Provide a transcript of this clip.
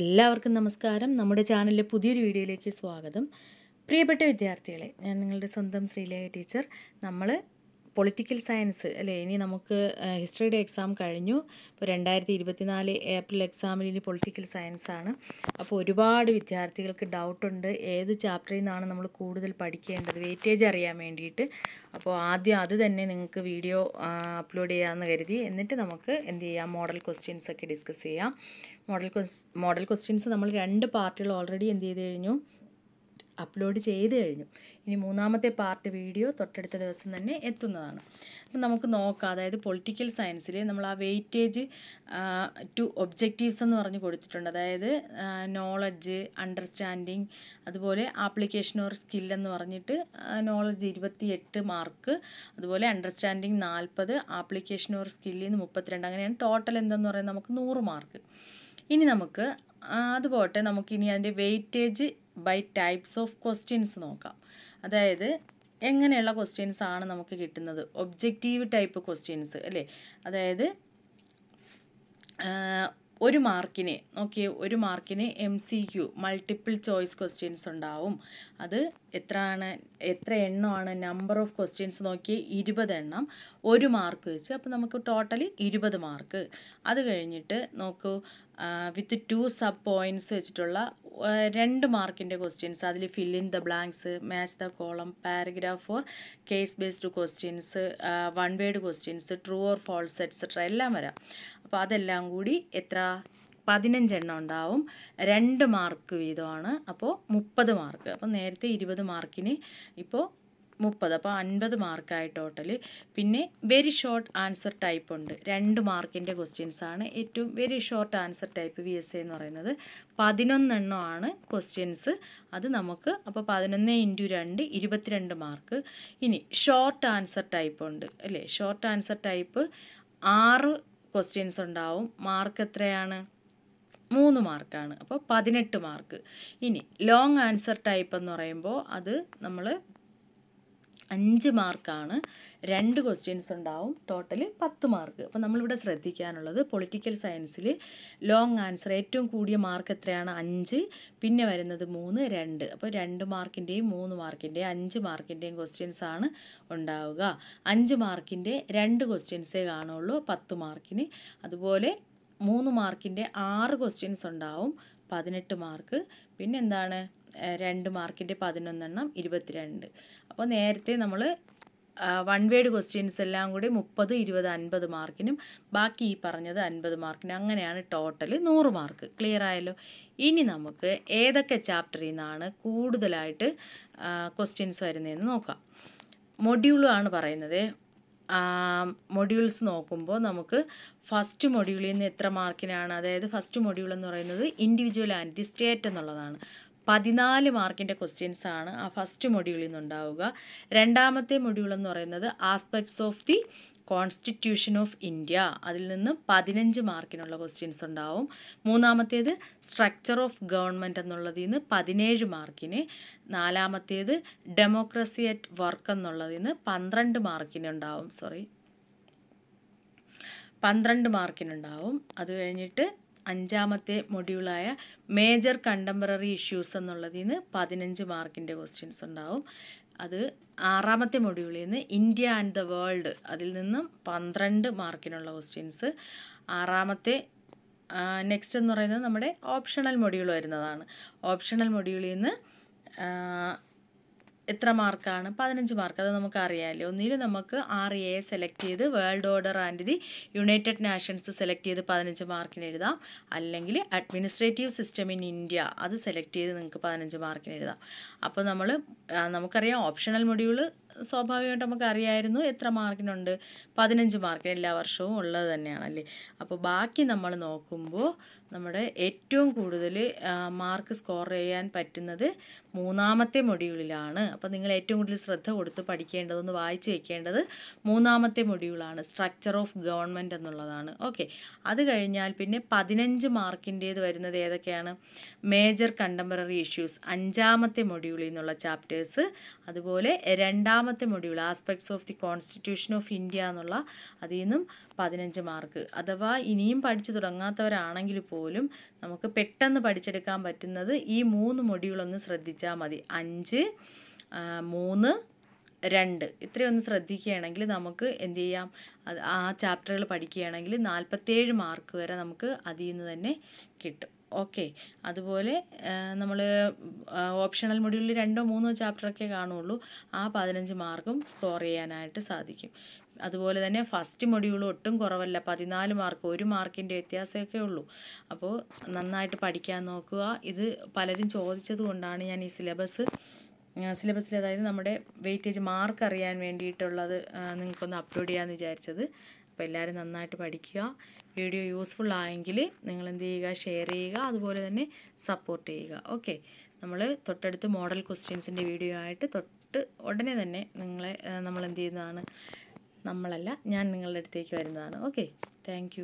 എല്ലാവർക്കും നമസ്കാരം നമ്മുടെ ചാനലിലെ പുതിയൊരു വീഡിയോയിലേക്ക് സ്വാഗതം പ്രിയപ്പെട്ട വിദ്യാർത്ഥികളെ ഞാൻ നിങ്ങളുടെ സ്വന്തം ശ്രീലേഖ ടീച്ചർ നമ്മൾ പൊളിറ്റിക്കൽ സയൻസ് അല്ലേ ഇനി നമുക്ക് ഹിസ്റ്ററിയുടെ എക്സാം കഴിഞ്ഞു ഇപ്പോൾ രണ്ടായിരത്തി ഇരുപത്തിനാല് ഏപ്രിൽ എക്സാമിൽ ഇനി പൊളിറ്റിക്കൽ സയൻസ് ആണ് അപ്പോൾ ഒരുപാട് വിദ്യാർത്ഥികൾക്ക് ഡൗട്ടുണ്ട് ഏത് ചാപ്റ്ററിൽ നിന്നാണ് നമ്മൾ കൂടുതൽ പഠിക്കേണ്ടത് വെയിറ്റേജ് അറിയാൻ വേണ്ടിയിട്ട് അപ്പോൾ ആദ്യം അത് തന്നെ നിങ്ങൾക്ക് വീഡിയോ അപ്ലോഡ് ചെയ്യാമെന്ന് കരുതി എന്നിട്ട് നമുക്ക് എന്ത് ചെയ്യാം മോഡൽ ക്വസ്റ്റ്യൻസ് ഒക്കെ ഡിസ്കസ് ചെയ്യാം മോഡൽ ക്വസ് മോഡൽ ക്വസ്റ്റ്യൻസ് നമ്മൾ രണ്ട് പാർട്ടികൾ ഓൾറെഡി എന്ത് ചെയ്ത് കഴിഞ്ഞു അപ്ലോഡ് ചെയ്ത് കഴിഞ്ഞു ഇനി മൂന്നാമത്തെ പാർട്ട് വീഡിയോ തൊട്ടടുത്ത ദിവസം തന്നെ എത്തുന്നതാണ് അപ്പം നമുക്ക് നോക്കാം അതായത് പൊളിറ്റിക്കൽ സയൻസിൽ നമ്മൾ ആ വെയിറ്റേജ് ടു ഒബ്ജക്റ്റീവ്സ് എന്ന് പറഞ്ഞ് കൊടുത്തിട്ടുണ്ട് അതായത് നോളജ് അണ്ടർസ്റ്റാൻഡിങ് അതുപോലെ ആപ്ലിക്കേഷൻ ഓർ സ്കിൽ എന്ന് പറഞ്ഞിട്ട് നോളജ് ഇരുപത്തിയെട്ട് മാർക്ക് അതുപോലെ അണ്ടർസ്റ്റാൻഡിങ് നാൽപ്പത് ആപ്ലിക്കേഷൻ ഓർ സ്കില്ലിന് മുപ്പത്തിരണ്ട് അങ്ങനെയാണ് ടോട്ടൽ എന്തെന്ന് പറയുന്നത് നമുക്ക് നൂറ് മാർക്ക് ഇനി നമുക്ക് അതുപോട്ടെ നമുക്കിനി അതിൻ്റെ weightage by types of questions നോക്കാം അതായത് എങ്ങനെയുള്ള ക്വസ്റ്റ്യൻസ് ആണ് നമുക്ക് കിട്ടുന്നത് ഒബ്ജക്റ്റീവ് ടൈപ്പ് ക്വസ്റ്റ്യൻസ് അല്ലേ അതായത് ഒരു മാർക്കിന് നോക്കിയേ ഒരു മാർക്കിന് M C Q multiple choice questions ഉണ്ടാവും അത് എത്രയാണ് എത്ര എണ്ണമാണ് നമ്പർ ഓഫ് ക്വസ്റ്റ്യൻസ് നോക്കിയേ ഇരുപതെണ്ണം ഒരു മാർക്ക് വെച്ച് അപ്പോൾ നമുക്ക് ടോട്ടലി ഇരുപത് മാർക്ക് അത് കഴിഞ്ഞിട്ട് നോക്കൂ വിത്ത് ടു സബ് പോയിൻറ്റ്സ് വെച്ചിട്ടുള്ള രണ്ട് മാർക്കിൻ്റെ ക്വസ്റ്റ്യൻസ് അതിൽ fill in the blanks match the column paragraph for case based questions one word questions true or false etcetera എല്ലാം വരാം അപ്പോൾ അതെല്ലാം കൂടി എത്ര പതിനഞ്ചെണ്ണം ഉണ്ടാവും രണ്ട് മാർക്ക് വീതമാണ് അപ്പോൾ മുപ്പത് മാർക്ക് അപ്പോൾ നേരത്തെ ഇരുപത് മാർക്കിന് ഇപ്പോൾ മുപ്പത് അപ്പോൾ അൻപത് മാർക്കായി ടോട്ടൽ പിന്നെ വെരി ഷോർട്ട് ആൻസർ ടൈപ്പ് ഉണ്ട് രണ്ട് മാർക്കിൻ്റെ ക്വസ്റ്റ്യൻസ് ആണ് ഏറ്റവും very short answer type V S A എന്ന് പറയുന്നത് ആണ് ക്വസ്റ്റ്യൻസ് അത് നമുക്ക് അപ്പോൾ പതിനൊന്ന് ഇൻറ്റു രണ്ട് ഇരുപത്തിരണ്ട് മാർക്ക് ഇനി ഷോർട്ട് ആൻസർ ടൈപ്പ് ഉണ്ട് അല്ലേ ഷോർട്ട് ആൻസർ ടൈപ്പ് ആറ് ക്വസ്റ്റ്യൻസ് ഉണ്ടാവും മാർക്ക് എത്രയാണ് മൂന്ന് മാർക്കാണ് അപ്പോൾ പതിനെട്ട് മാർക്ക് ഇനി ലോങ് ആൻസർ ടൈപ്പ് എന്ന് പറയുമ്പോൾ അത് നമ്മൾ അഞ്ച് മാർക്കാണ് രണ്ട് ക്വസ്റ്റ്യൻസ് ഉണ്ടാവും ടോട്ടൽ പത്ത് മാർക്ക് അപ്പോൾ നമ്മളിവിടെ ശ്രദ്ധിക്കാനുള്ളത് പൊളിറ്റിക്കൽ സയൻസിൽ ലോങ് ആൻസർ ഏറ്റവും കൂടിയ മാർക്ക് എത്രയാണ് അഞ്ച് പിന്നെ വരുന്നത് മൂന്ന് രണ്ട് അപ്പോൾ രണ്ട് മാർക്കിൻ്റെയും മൂന്ന് മാർക്കിൻ്റെയും അഞ്ച് മാർക്കിൻ്റെയും ക്വസ്റ്റ്യൻസ് ആണ് ഉണ്ടാവുക അഞ്ച് മാർക്കിൻ്റെ രണ്ട് ക്വസ്റ്റ്യൻസേ കാണുള്ളൂ പത്ത് മാർക്കിന് അതുപോലെ മൂന്ന് മാർക്കിൻ്റെ ആറ് ക്വസ്റ്റ്യൻസ് ഉണ്ടാവും പതിനെട്ട് മാർക്ക് പിന്നെ എന്താണ് രണ്ട് മാർക്കിൻ്റെ പതിനൊന്നെണ്ണം ഇരുപത്തിരണ്ട് അപ്പോൾ നേരത്തെ നമ്മൾ വൺ വേഡ് ക്വസ്റ്റ്യൻസ് എല്ലാം കൂടി മുപ്പത് ഇരുപത് അൻപത് മാർക്കിനും ബാക്കി ഈ പറഞ്ഞത് അൻപത് മാർക്കിനും അങ്ങനെയാണ് ടോട്ടൽ നൂറ് മാർക്ക് ക്ലിയർ ആയല്ലോ ഇനി നമുക്ക് ഏതൊക്കെ ചാപ്റ്ററിൽ നിന്നാണ് കൂടുതലായിട്ട് ക്വസ്റ്റ്യൻസ് വരുന്നതെന്ന് നോക്കാം മൊഡ്യൂളാണ് പറയുന്നത് മൊഡ്യൂൾസ് നോക്കുമ്പോൾ നമുക്ക് ഫസ്റ്റ് മൊഡ്യൂളിൽ നിന്ന് എത്ര മാർക്കിനാണ് അതായത് ഫസ്റ്റ് മൊഡ്യൂൾ എന്ന് പറയുന്നത് ഇൻഡിവിജ്വൽ ആൻഡ് ദി സ്റ്റേറ്റ് എന്നുള്ളതാണ് പതിനാല് മാർക്കിൻ്റെ ക്വസ്റ്റ്യൻസ് ആണ് ആ ഫസ്റ്റ് മൊഡ്യൂളിൽ നിന്നുണ്ടാവുക രണ്ടാമത്തെ മൊഡ്യൂൾ എന്ന് പറയുന്നത് aspects of the constitution of India അതിൽ നിന്ന് പതിനഞ്ച് മാർക്കിനുള്ള ക്വസ്റ്റ്യൻസ് ഉണ്ടാവും മൂന്നാമത്തേത് സ്ട്രക്ചർ ഓഫ് ഗവൺമെൻറ് എന്നുള്ളതിൽ നിന്ന് പതിനേഴ് മാർക്കിന് നാലാമത്തേത് ഡെമോക്രസി അറ്റ് വർക്ക് എന്നുള്ളതിൽ നിന്ന് പന്ത്രണ്ട് മാർക്കിന് ഉണ്ടാവും സോറി പന്ത്രണ്ട് മാർക്കിനുണ്ടാവും അത് കഴിഞ്ഞിട്ട് അഞ്ചാമത്തെ മൊഡ്യൂളായ മേജർ കണ്ടംപററി ഇഷ്യൂസ് എന്നുള്ളതിൽ നിന്ന് പതിനഞ്ച് മാർക്കിൻ്റെ ക്വസ്റ്റ്യൻസ് ഉണ്ടാവും അത് ആറാമത്തെ മൊഡ്യൂളിൽ നിന്ന് ഇന്ത്യ ആൻഡ് ദ വേൾഡ് അതിൽ നിന്നും പന്ത്രണ്ട് മാർക്കിനുള്ള ക്വസ്റ്റ്യൻസ് ആറാമത്തെ നെക്സ്റ്റ് എന്ന് പറയുന്നത് നമ്മുടെ ഓപ്ഷണൽ മൊഡ്യൂൾ വരുന്നതാണ് ഓപ്ഷണൽ മൊഡ്യൂളിൽ നിന്ന് എത്ര മാർക്കാണ് പതിനഞ്ച് മാർക്ക് അത് നമുക്ക് അറിയാമല്ലോ ഒന്നിൽ നമുക്ക് ആർ എ സെലക്ട് ചെയ്ത് world order and the united nations select ചെയ്ത് പതിനഞ്ച് മാർക്കിന് എഴുതാം അല്ലെങ്കിൽ അഡ്മിനിസ്ട്രേറ്റീവ് സിസ്റ്റം ഇൻ ഇന്ത്യ അത് സെലക്ട് ചെയ്ത് നിങ്ങൾക്ക് പതിനഞ്ച് മാർക്കിന് എഴുതാം അപ്പോൾ നമ്മൾ നമുക്കറിയാം ഓപ്ഷണൽ മൊഡ്യൂള് സ്വാഭാവികമായിട്ട് നമുക്ക് അറിയായിരുന്നു എത്ര മാർക്കിനുണ്ട് പതിനഞ്ച് മാർക്കിന് എല്ലാ വർഷവും ഉള്ളത് തന്നെയാണല്ലേ അപ്പോൾ ബാക്കി നമ്മൾ നോക്കുമ്പോൾ നമ്മുടെ ഏറ്റവും കൂടുതൽ മാർക്ക് സ്കോർ ചെയ്യാൻ പറ്റുന്നത് മൂന്നാമത്തെ മൊഡ്യൂളിലാണ് അപ്പോൾ നിങ്ങൾ ഏറ്റവും കൂടുതൽ ശ്രദ്ധ കൊടുത്ത് പഠിക്കേണ്ടതെന്ന് വായിച്ചു വെക്കേണ്ടത് മൂന്നാമത്തെ മൊഡ്യൂളാണ് സ്ട്രക്ചർ ഓഫ് ഗവൺമെൻറ് എന്നുള്ളതാണ് ഓക്കെ അത് കഴിഞ്ഞാൽ പിന്നെ പതിനഞ്ച് മാർക്കിൻ്റേത് വരുന്നത് ഏതൊക്കെയാണ് മേജർ കണ്ടംപററി ഇഷ്യൂസ് അഞ്ചാമത്തെ മൊഡ്യൂളിൽ നിന്നുള്ള ചാപ്റ്റേഴ്സ് അതുപോലെ രണ്ടാം രണ്ടാമത്തെ module aspects of the constitution of India എന്നുള്ള അതിൽ നിന്നും പതിനഞ്ച് മാർക്ക് അഥവാ ഇനിയും പഠിച്ചു തുടങ്ങാത്തവരാണെങ്കിൽ പോലും നമുക്ക് പെട്ടെന്ന് പഠിച്ചെടുക്കാൻ പറ്റുന്നത് ഈ മൂന്ന് മൊഡ്യൂളൊന്ന് ശ്രദ്ധിച്ചാൽ മതി അഞ്ച് മൂന്ന് രണ്ട് ഇത്രയൊന്ന് ശ്രദ്ധിക്കുകയാണെങ്കിൽ നമുക്ക് എന്ത് ചെയ്യാം അത് ആ ചാപ്റ്ററുകൾ പഠിക്കുകയാണെങ്കിൽ നാൽപ്പത്തേഴ് മാർക്ക് വരെ നമുക്ക് അതിൽ നിന്ന് തന്നെ കിട്ടും ഓക്കെ അതുപോലെ നമ്മൾ ഓപ്ഷണൽ മൊഡ്യൂളിൽ രണ്ടോ മൂന്നോ ചാപ്റ്ററൊക്കെ കാണുള്ളൂ ആ പതിനഞ്ച് മാർക്കും സ്കോർ ചെയ്യാനായിട്ട് സാധിക്കും അതുപോലെ തന്നെ ഫസ്റ്റ് മൊഡ്യൂൾ ഒട്ടും കുറവല്ല പതിനാല് മാർക്ക് ഒരു മാർക്കിൻ്റെ വ്യത്യാസമൊക്കെ ഉള്ളൂ അപ്പോൾ നന്നായിട്ട് പഠിക്കാൻ നോക്കുക ഇത് പലരും ചോദിച്ചത് ഞാൻ ഈ സിലബസ് സിലബസിൽ അതായത് നമ്മുടെ വെയിറ്റേജ് മാർക്ക് അറിയാൻ വേണ്ടിയിട്ടുള്ളത് നിങ്ങൾക്കൊന്ന് അപ്ലോഡ് ചെയ്യാമെന്ന് വിചാരിച്ചത് അപ്പോൾ എല്ലാവരും നന്നായിട്ട് പഠിക്കുക വീഡിയോ യൂസ്ഫുൾ ആയെങ്കിൽ നിങ്ങൾ എന്ത് ചെയ്യുക ഷെയർ ചെയ്യുക അതുപോലെ തന്നെ സപ്പോർട്ട് ചെയ്യുക ഓക്കെ നമ്മൾ തൊട്ടടുത്ത് മോഡൽ ക്വസ്റ്റ്യൻസിൻ്റെ വീഡിയോ ആയിട്ട് തൊട്ട് ഉടനെ തന്നെ നിങ്ങളെ നമ്മൾ എന്ത് ചെയ്യുന്നതാണ് നമ്മളല്ല ഞാൻ നിങ്ങളുടെ അടുത്തേക്ക് വരുന്നതാണ് ഓക്കെ താങ്ക്